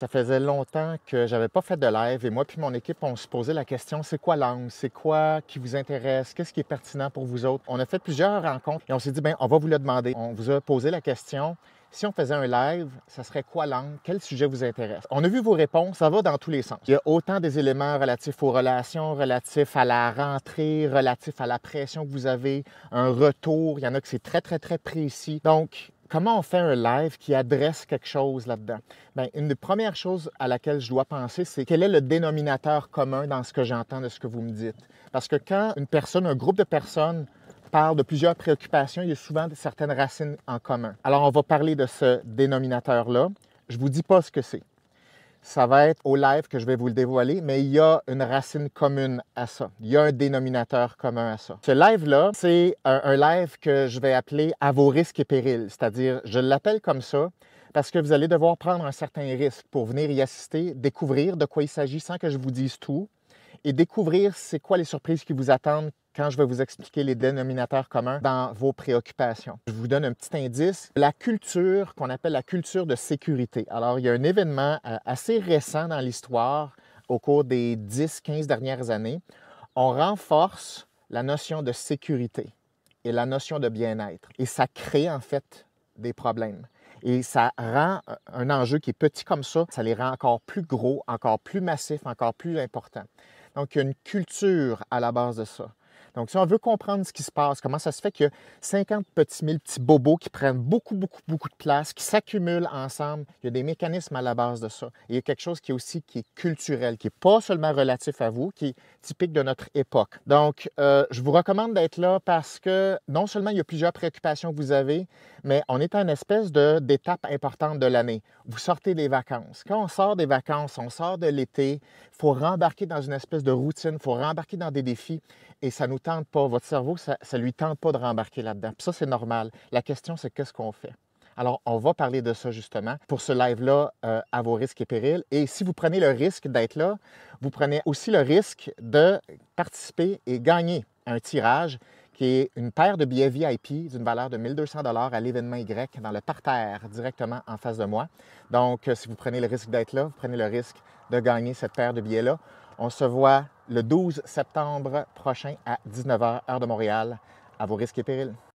Ça faisait longtemps que j'avais pas fait de live et moi puis mon équipe, on se posait la question, c'est quoi l'angle, c'est quoi qui vous intéresse, qu'est-ce qui est pertinent pour vous autres. On a fait plusieurs rencontres et on s'est dit, ben on va vous le demander. On vous a posé la question. Si on faisait un live, ça serait quoi l'angle? Quel sujet vous intéresse? On a vu vos réponses, ça va dans tous les sens. Il y a autant des éléments relatifs aux relations, relatifs à la rentrée, relatifs à la pression que vous avez, un retour. Il y en a que c'est très, très, très précis. Donc, comment on fait un live qui adresse quelque chose là-dedans? Ben, une des premières choses à laquelle je dois penser, c'est quel est le dénominateur commun dans ce que j'entends de ce que vous me dites? Parce que quand une personne, un groupe de personnes parle de plusieurs préoccupations, il y a souvent certaines racines en commun. Alors, on va parler de ce dénominateur-là. Je ne vous dis pas ce que c'est ça va être au live que je vais vous le dévoiler, mais il y a une racine commune à ça. Il y a un dénominateur commun à ça. Ce live-là, c'est un, live que je vais appeler à vos risques et périls, c'est-à-dire je l'appelle comme ça parce que vous allez devoir prendre un certain risque pour venir y assister, découvrir de quoi il s'agit sans que je vous dise tout et découvrir c'est quoi les surprises qui vous attendent quand je vais vous expliquer les dénominateurs communs dans vos préoccupations. Je vous donne un petit indice, la culture qu'on appelle la culture de sécurité. Alors, il y a un événement euh, assez récent dans l'histoire au cours des 10-15 dernières années. On renforce la notion de sécurité et la notion de bien-être. Et ça crée en fait des problèmes. Et ça rend euh, un enjeu qui est petit comme ça, ça les rend encore plus gros, encore plus massifs, encore plus importants. Donc, il y a une culture à la base de ça. Donc, si on veut comprendre ce qui se passe, comment ça se fait qu'il y a 50 petits mille petits bobos qui prennent beaucoup, beaucoup, beaucoup de place, qui s'accumulent ensemble, il y a des mécanismes à la base de ça. il y a quelque chose qui est aussi qui est culturel, qui n'est pas seulement relatif à vous, qui est typique de notre époque. Donc, euh, je vous recommande d'être là parce que non seulement il y a plusieurs préoccupations que vous avez, mais on est à une espèce d'étape importante de l'année. Vous sortez des vacances. Quand on sort des vacances, on sort de l'été, il faut rembarquer dans une espèce de routine, il faut rembarquer dans des défis et ça nous pas, votre cerveau, ça lui tente pas de rembarquer là-dedans. ça, c'est normal. La question, c'est qu'est-ce qu'on fait? Alors, on va parler de ça justement pour ce live-là euh, à vos risques et périls. Et si vous prenez le risque d'être là, vous prenez aussi le risque de participer et gagner un tirage qui est une paire de billets VIP d'une valeur de 1200 dollars à l'événement Y dans le parterre directement en face de moi. Donc, euh, si vous prenez le risque d'être là, vous prenez le risque de gagner cette paire de billets-là. On se voit le 12 septembre prochain à 19h, heure de Montréal. À vos risques et périls.